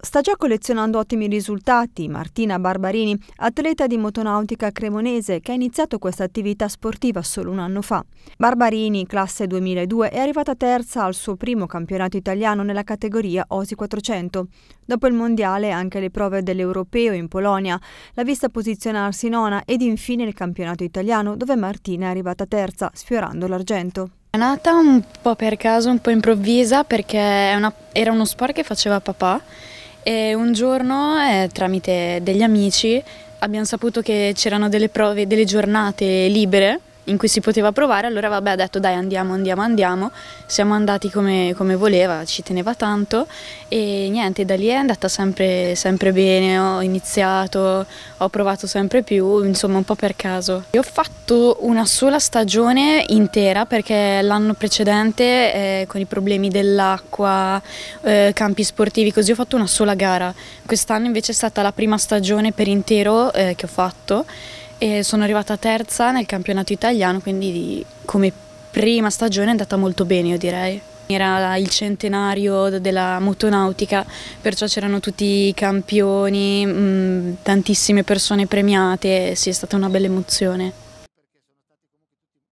Sta già collezionando ottimi risultati Martina Barbarini, atleta di motonautica cremonese che ha iniziato questa attività sportiva solo un anno fa. Barbarini, classe 2002, è arrivata terza al suo primo campionato italiano nella categoria Osi 400. Dopo il mondiale anche le prove dell'Europeo in Polonia, l'ha vista posizionarsi nona ed infine il campionato italiano dove Martina è arrivata terza, sfiorando l'argento. È nata un po' per caso, un po' improvvisa perché una, era uno sport che faceva papà e un giorno eh, tramite degli amici abbiamo saputo che c'erano delle prove, delle giornate libere in cui si poteva provare, allora vabbè ha detto dai andiamo, andiamo, andiamo, siamo andati come, come voleva, ci teneva tanto e niente, da lì è andata sempre, sempre bene, ho iniziato, ho provato sempre più, insomma un po' per caso. Io ho fatto una sola stagione intera perché l'anno precedente eh, con i problemi dell'acqua, eh, campi sportivi, così ho fatto una sola gara, quest'anno invece è stata la prima stagione per intero eh, che ho fatto e sono arrivata terza nel campionato italiano, quindi come prima stagione è andata molto bene, io direi. Era il centenario della motonautica, perciò c'erano tutti i campioni, mm, tantissime persone premiate, sì, è stata una bella emozione.